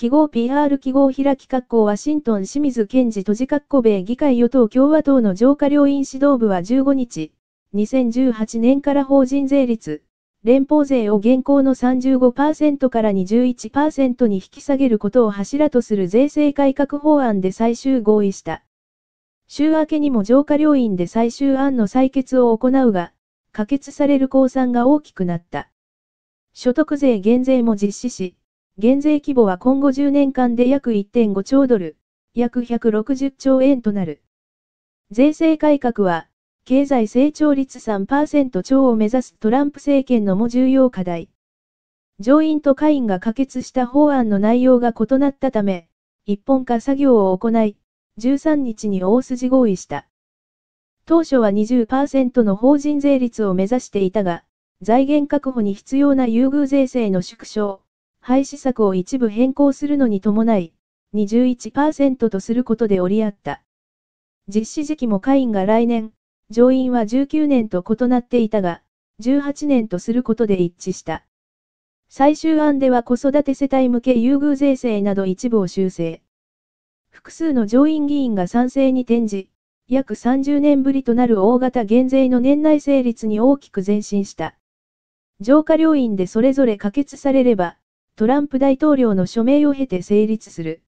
記号 PR 記号開き括弧ワシントン清水健治都事括弧米議会与党共和党の上下両院指導部は15日、2018年から法人税率、連邦税を現行の35%から21%に引き下げることを柱とする税制改革法案で最終合意した。週明けにも上下両院で最終案の採決を行うが、可決される公算が大きくなった。所得税減税も実施し、減税規模は今後10年間で約1.5兆ドル、約160兆円となる。税制改革は、経済成長率3%超を目指すトランプ政権のも重要課題。上院と下院が可決した法案の内容が異なったため、一本化作業を行い、13日に大筋合意した。当初は20%の法人税率を目指していたが、財源確保に必要な優遇税制の縮小、廃止策を一部変更するのに伴い、21%とすることで折り合った。実施時期も下院が来年、上院は19年と異なっていたが、18年とすることで一致した。最終案では子育て世帯向け優遇税制など一部を修正。複数の上院議員が賛成に転じ、約30年ぶりとなる大型減税の年内成立に大きく前進した。上下両院でそれぞれ可決されれば、トランプ大統領の署名を経て成立する。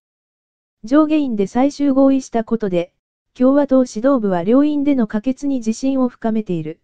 上下院で最終合意したことで、共和党指導部は両院での可決に自信を深めている。